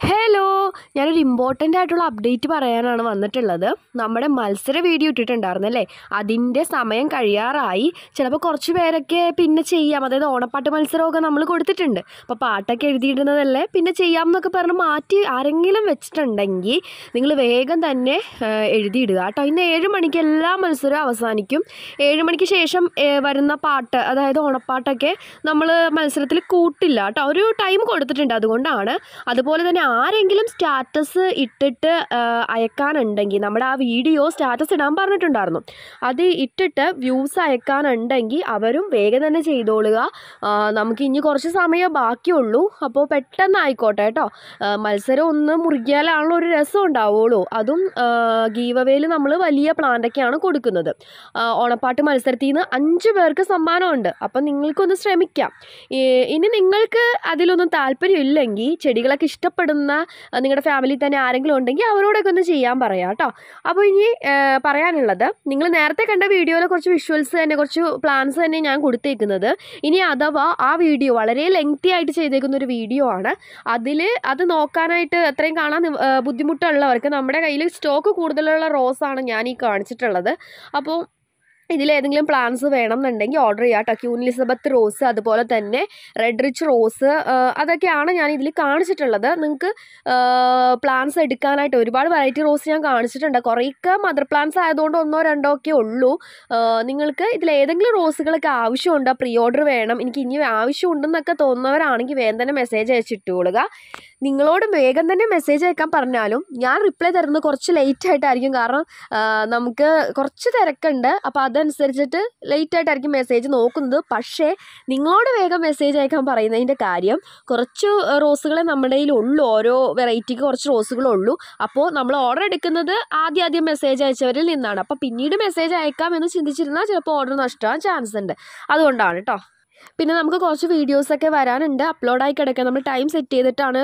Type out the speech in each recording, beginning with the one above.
Hello. ഞാനൊരു important ആയിട്ടുള്ള update പറയാനാണ് വന്നിട്ടുള്ളത് നമ്മുടെ മത്സര വീഡിയോ അല്ലേ അതിൻ്റെ സമയം കഴിയാറായി ചിലപ്പോൾ കുറച്ച് പേരൊക്കെ പിന്നെ ചെയ്യാം അതായത് ഓണപ്പാട്ട് മത്സരമൊക്കെ നമ്മൾ കൊടുത്തിട്ടുണ്ട് അപ്പോൾ പാട്ടൊക്കെ എഴുതിയിടുന്നതല്ലേ പിന്നെ ചെയ്യാം എന്നൊക്കെ പറഞ്ഞ് മാറ്റി ആരെങ്കിലും വെച്ചിട്ടുണ്ടെങ്കിൽ നിങ്ങൾ വേഗം തന്നെ എഴുതിയിടുക കേട്ടോ ഇന്ന് ഏഴ് മണിക്ക് എല്ലാ മത്സരവും അവസാനിക്കും ഏഴ് മണിക്ക് ശേഷം വരുന്ന പാട്ട് അതായത് ഓണപ്പാട്ടൊക്കെ നമ്മൾ മത്സരത്തിൽ കൂട്ടില്ല കേട്ടോ ഒരു ടൈം കൊടുത്തിട്ടുണ്ട് അതുകൊണ്ടാണ് അതുപോലെ തന്നെ ആരെങ്കിലും സ്റ്റാറ്റസ് ഇട്ടിട്ട് അയക്കാനുണ്ടെങ്കിൽ നമ്മുടെ ആ വീഡിയോ സ്റ്റാറ്റസ് ഇടാൻ പറഞ്ഞിട്ടുണ്ടായിരുന്നു അത് ഇട്ടിട്ട് വ്യൂസ് അയക്കാനുണ്ടെങ്കിൽ അവരും വേഗം തന്നെ ചെയ്തോളുക നമുക്ക് ഇനി കുറച്ച് സമയം ബാക്കിയുള്ളൂ അപ്പോൾ പെട്ടെന്ന് ആയിക്കോട്ടെ കേട്ടോ മത്സരം ഒന്ന് മുറുകിയാലാണല്ലോ ഒരു രസം ഉണ്ടാവുള്ളൂ അതും ഗീവവേയിൽ നമ്മൾ വലിയ പ്ലാന്റൊക്കെയാണ് കൊടുക്കുന്നത് ഓണപ്പാട്ട് മത്സരത്തിൽ നിന്ന് അഞ്ച് പേർക്ക് സമ്മാനമുണ്ട് അപ്പം നിങ്ങൾക്കൊന്ന് ശ്രമിക്കാം ഇനി നിങ്ങൾക്ക് അതിലൊന്നും താല്പര്യമില്ലെങ്കിൽ ചെടികളൊക്കെ ഇഷ്ടപ്പെടുന്ന നിങ്ങൾ നിങ്ങളുടെ ഫാമിലി തന്നെ ആരെങ്കിലും ഉണ്ടെങ്കിൽ അവരോടൊക്കെ ഒന്ന് ചെയ്യാൻ പറയാം കേട്ടോ അപ്പോൾ ഇനി പറയാനുള്ളത് നിങ്ങൾ നേരത്തെ കണ്ട വീഡിയോയിലെ കുറച്ച് വിഷ്വൽസ് തന്നെ കുറച്ച് പ്ലാൻസ് തന്നെ ഞാൻ കൊടുത്തേക്കുന്നത് ഇനി അഥവാ ആ വീഡിയോ വളരെ ലെങ്തി ആയിട്ട് ചെയ്തേക്കുന്ന ഒരു വീഡിയോ ആണ് അതിൽ അത് നോക്കാനായിട്ട് അത്രയും കാണാൻ ബുദ്ധിമുട്ടുള്ളവർക്ക് നമ്മുടെ കയ്യിൽ സ്റ്റോക്ക് കൂടുതലുള്ള റോസാണ് ഞാൻ ഈ കാണിച്ചിട്ടുള്ളത് അപ്പോൾ ഇതിലേതെങ്കിലും പ്ലാന്റ്സ് വേണം എന്നുണ്ടെങ്കിൽ ഓർഡർ ചെയ്യാം കേട്ടോ ക്യൂൻ എലിസബത്ത് റോസ് അതുപോലെ തന്നെ റെഡ് റിച്ച് റോസ് അതൊക്കെയാണ് ഞാൻ ഇതിൽ കാണിച്ചിട്ടുള്ളത് നിങ്ങൾക്ക് പ്ലാന്റ്സ് എടുക്കാനായിട്ട് ഒരുപാട് വെറൈറ്റി റോസ് ഞാൻ കാണിച്ചിട്ടുണ്ട് കുറേയൊക്കെ മദർ പ്ലാന്റ്സ് ആയതുകൊണ്ട് ഒന്നോ രണ്ടോ ഒക്കെ ഉള്ളൂ നിങ്ങൾക്ക് ഇതിൽ ഏതെങ്കിലും റോസുകളൊക്കെ ആവശ്യമുണ്ടോ പ്രീ ഓർഡർ വേണം എനിക്ക് ഇനി ആവശ്യമുണ്ടെന്നൊക്കെ തോന്നുന്നവരാണെങ്കിൽ വേഗം തന്നെ മെസ്സേജ് അയച്ചിട്ടുകൊള്ളുക നിങ്ങളോട് വേഗം തന്നെ മെസ്സേജ് അയക്കാൻ പറഞ്ഞാലും ഞാൻ റിപ്ലൈ തരുന്നത് കുറച്ച് ലേറ്റ് ആയിട്ടായിരിക്കും കാരണം നമുക്ക് കുറച്ച് തിരക്കുണ്ട് അപ്പോൾ അതനുസരിച്ചിട്ട് ലേറ്റ് ആയിട്ടായിരിക്കും മെസ്സേജ് നോക്കുന്നത് പക്ഷേ നിങ്ങളോട് വേഗം മെസ്സേജ് അയക്കാൻ പറയുന്നതിൻ്റെ കാര്യം കുറച്ച് റോസുകളെ നമ്മുടെ ഉള്ളൂ ഓരോ വെറൈറ്റിക്ക് കുറച്ച് റോസുകളുള്ളൂ അപ്പോൾ നമ്മൾ ഓർഡർ എടുക്കുന്നത് ആദ്യം ആദ്യം മെസ്സേജ് അയച്ചവരിൽ നിന്നാണ് അപ്പോൾ പിന്നീട് മെസ്സേജ് അയക്കാമെന്ന് ചിന്തിച്ചിരുന്നാൽ ചിലപ്പോൾ ഓർഡർ നഷ്ടമാകാൻ ചാൻസ് ഉണ്ട് അതുകൊണ്ടാണ് കേട്ടോ പിന്നെ നമുക്ക് കുറച്ച് വീഡിയോസൊക്കെ വരാനുണ്ട് അപ്ലോഡായി കിടക്കുക നമ്മൾ ടൈം സെറ്റ് ചെയ്തിട്ടാണ്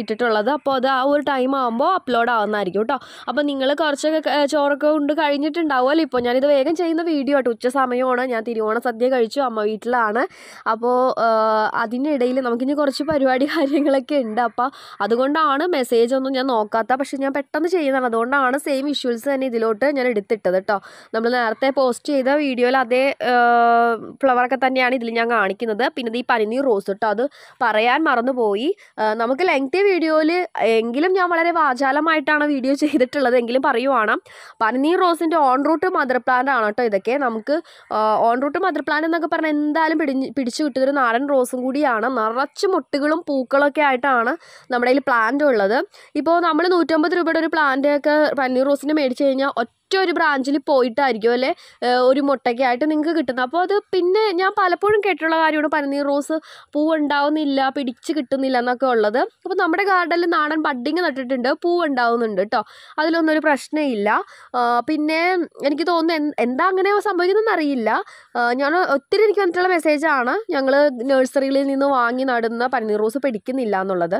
ഇട്ടിട്ടുള്ളത് അപ്പോൾ അത് ആ ഒരു ടൈം ആകുമ്പോൾ അപ്ലോഡ് ആവുന്നതായിരിക്കും കേട്ടോ അപ്പോൾ നിങ്ങൾ കുറച്ചൊക്കെ ചോറൊക്കെ കൊണ്ട് കഴിഞ്ഞിട്ടുണ്ടാവുമല്ലോ ഇപ്പോൾ ഞാനിത് വേഗം ചെയ്യുന്ന വീഡിയോ കേട്ടോ ഉച്ച സമയമാണ് ഞാൻ തിരുവോണ സദ്യ കഴിച്ചു അമ്മ വീട്ടിലാണ് അപ്പോൾ അതിനിടയിൽ നമുക്കിനി കുറച്ച് പരിപാടി കാര്യങ്ങളൊക്കെ ഉണ്ട് അപ്പോൾ അതുകൊണ്ടാണ് മെസ്സേജ് ഒന്നും ഞാൻ നോക്കാത്ത പക്ഷേ ഞാൻ പെട്ടെന്ന് ചെയ്യുന്നതാണ് അതുകൊണ്ടാണ് സെയിം ഇഷ്യൂസ് തന്നെ ഇതിലോട്ട് ഞാൻ എടുത്തിട്ടത് കേട്ടോ നമ്മൾ നേരത്തെ പോസ്റ്റ് ചെയ്ത വീഡിയോയിൽ അതേ ഫ്ലവറൊക്കെ തന്നെയാണ് ഇതിൽ ഞാൻ ഞാൻ കാണിക്കുന്നത് പിന്നെ ഈ പനിനീർ റോസ് കേട്ടോ അത് പറയാൻ മറന്നുപോയി നമുക്ക് ലെങ്തി വീഡിയോയിൽ എങ്കിലും ഞാൻ വളരെ വാചാലമായിട്ടാണ് വീഡിയോ ചെയ്തിട്ടുള്ളത് എങ്കിലും പറയുവാണ് പനിനീർ റോസിൻ്റെ ഓൺ റൂട്ട് മദർ പ്ലാന്റ് ആണ് കേട്ടോ ഇതൊക്കെ നമുക്ക് ഓൺ റൂട്ട് മദർ പ്ലാന്റ് എന്നൊക്കെ പറഞ്ഞാൽ എന്തായാലും പിടിഞ്ഞ് പിടിച്ചു കിട്ടുന്ന ഒരു നാടൻ റോസും കൂടിയാണ് നിറച്ച് മുട്ടുകളും പൂക്കളൊക്കെ ആയിട്ടാണ് നമ്മുടെ ഈ പ്ലാന്റ് ഉള്ളത് ഇപ്പോൾ നമ്മൾ നൂറ്റമ്പത് രൂപയുടെ ഒരു പ്ലാന്റ് ഒക്കെ പനിനീർ റോസിൻ്റെ മേടിച്ച് കഴിഞ്ഞാൽ ഒറ്റ ഒരു ബ്രാഞ്ചിൽ പോയിട്ടായിരിക്കും അല്ലെ ഒരു മുട്ടയ്ക്കായിട്ട് നിങ്ങൾക്ക് കിട്ടുന്നത് അപ്പോൾ അത് പിന്നെ ഞാൻ പലപ്പോഴും ആയിട്ടുള്ള കാര്യമാണ് പനിനീർ റോസ് പൂവുണ്ടാവുന്നില്ല പിടിച്ച് കിട്ടുന്നില്ല എന്നൊക്കെ ഉള്ളത് അപ്പോൾ നമ്മുടെ ഗാർഡനിൽ നാടൻ ബഡ്ഡിങ് നട്ടിട്ടുണ്ട് പൂവുണ്ടാവുന്നുണ്ട് കേട്ടോ അതിലൊന്നും ഒരു പ്രശ്നമില്ല പിന്നെ എനിക്ക് തോന്നുന്നു എന്താ അങ്ങനെ സംഭവിക്കുന്നതെന്ന് അറിയില്ല ഞാൻ ഒത്തിരി എനിക്ക് വന്നിട്ടുള്ള മെസ്സേജാണ് ഞങ്ങൾ നഴ്സറിയിൽ നിന്ന് വാങ്ങി നടുന്ന പനിനീർ റോസ് പിടിക്കുന്നില്ല എന്നുള്ളത്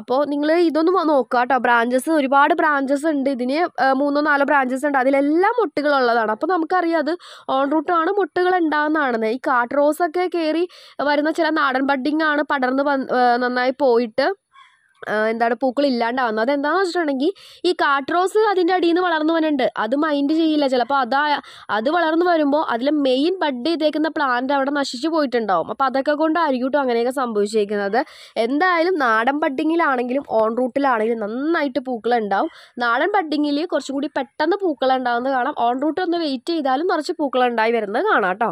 അപ്പോൾ നിങ്ങൾ ഇതൊന്ന് നോക്കുക കേട്ടോ ബ്രാഞ്ചസ് ഒരുപാട് ബ്രാഞ്ചസ് ഉണ്ട് ഇതിന് മൂന്നോ നാലോ ബ്രാഞ്ചസ് ഉണ്ട് അതിലെല്ലാം മുട്ടുകളുള്ളതാണ് അപ്പോൾ നമുക്കറിയാം അത് ഓൺ റൂട്ടാണ് മുട്ടുകൾ ഉണ്ടാകുന്നതാണെന്ന് ഈ കാട്ട് റോസ് ഒക്കെ കയറി വരുന്ന ചില നാടൻ ബഡ്ഡിങ്ങാണ് പടർന്ന് നന്നായി പോയിട്ട് എന്താണ് പൂക്കൾ ഇല്ലാണ്ടാവുന്നത് അതെന്താണെന്ന് വെച്ചിട്ടുണ്ടെങ്കിൽ ഈ കാട്ട്റോസ് അതിൻ്റെ അടിയിൽ നിന്ന് വളർന്നു വരുന്നുണ്ട് അത് മൈൻഡ് ചെയ്യില്ല ചിലപ്പോൾ അതാ അത് വളർന്നു വരുമ്പോൾ അതിലെ മെയിൻ ബഡ് ചെയ്തേക്കുന്ന പ്ലാന്റ് അവിടെ നശിച്ചു പോയിട്ടുണ്ടാവും അപ്പോൾ അതൊക്കെ കൊണ്ടായിരിക്കും അങ്ങനെയൊക്കെ സംഭവിച്ചിരിക്കുന്നത് എന്തായാലും നാടൻ ബഡിങ്ങിലാണെങ്കിലും ഓൺ റൂട്ടിലാണെങ്കിലും നന്നായിട്ട് പൂക്കൾ ഉണ്ടാവും നാടൻ ബഡിങ്ങിൽ കുറച്ചും കൂടി പെട്ടെന്ന് പൂക്കൾ ഉണ്ടാകുന്നത് കാണാം ഓൺ റൂട്ട് ഒന്ന് വെയിറ്റ് ചെയ്താലും നിറച്ച് പൂക്കൾ ഉണ്ടായി വരുന്നത് കാണാം കേട്ടോ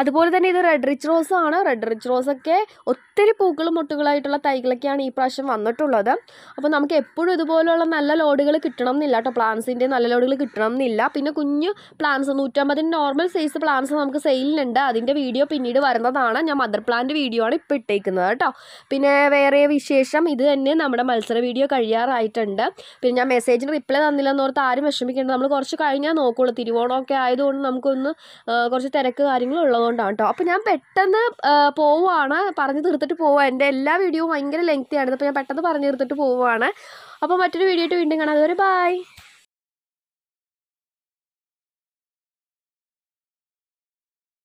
അതുപോലെ തന്നെ ഇത് റെഡ് റിച്ച് റോസ് ആണ് റെഡ് റിച്ച് റോസൊക്കെ ഒത്തിരി പൂക്കളും മുട്ടുകളായിട്ടുള്ള തൈകളൊക്കെയാണ് ഈ പ്രാവശ്യം വന്നിട്ടുള്ളത് അപ്പോൾ നമുക്ക് എപ്പോഴും ഇതുപോലുള്ള നല്ല ലോഡുകൾ കിട്ടണം എന്നില്ല കേട്ടോ പ്ലാന്റ്സിൻ്റെ നല്ല ലോഡുകൾ കിട്ടണം എന്നില്ല പിന്നെ കുഞ്ഞ് പ്ലാന്റ്സ് നൂറ്റമ്പതിൻ്റെ നോർമൽ സൈസ് പ്ലാന്റ്സ് നമുക്ക് സെയിലിനുണ്ട് അതിൻ്റെ വീഡിയോ പിന്നീട് വരുന്നതാണ് ഞാൻ മദർ പ്ലാന്റ് വീഡിയോ ആണ് ഇപ്പോൾ ഇട്ടേക്കുന്നത് കേട്ടോ പിന്നെ വേറെ വിശേഷം ഇത് തന്നെ നമ്മുടെ മത്സര വീഡിയോ കഴിയാറായിട്ടുണ്ട് പിന്നെ ഞാൻ മെസ്സേജിന് റിപ്ലൈ തന്നില്ലെന്ന് ഓർത്ത് ആരും വിഷമിക്കേണ്ട നമ്മൾ കുറച്ച് കഴിഞ്ഞാൽ നോക്കുള്ളൂ തിരുവോണമൊക്കെ ആയതുകൊണ്ട് നമുക്കൊന്ന് കുറച്ച് തിരക്ക് കാര്യങ്ങൾ ഉള്ളതുകൊണ്ടാണ് കൊണ്ടാണ് കേട്ടോ അപ്പോൾ ഞാൻ പെട്ടെന്ന് പോവുകയാണ് പറഞ്ഞു തീർത്തിട്ട് പോവുക എൻ്റെ എല്ലാ വീഡിയോയും ഭയങ്കര ലെങ്ത്തിയാണ് അപ്പോൾ ഞാൻ പെട്ടെന്ന് പറഞ്ഞു തീർത്തിട്ട് പോവുകയാണ് അപ്പോൾ മറ്റൊരു വീഡിയോ ആയിട്ട് വീണ്ടും കാണാം അതുവരെ ബൈ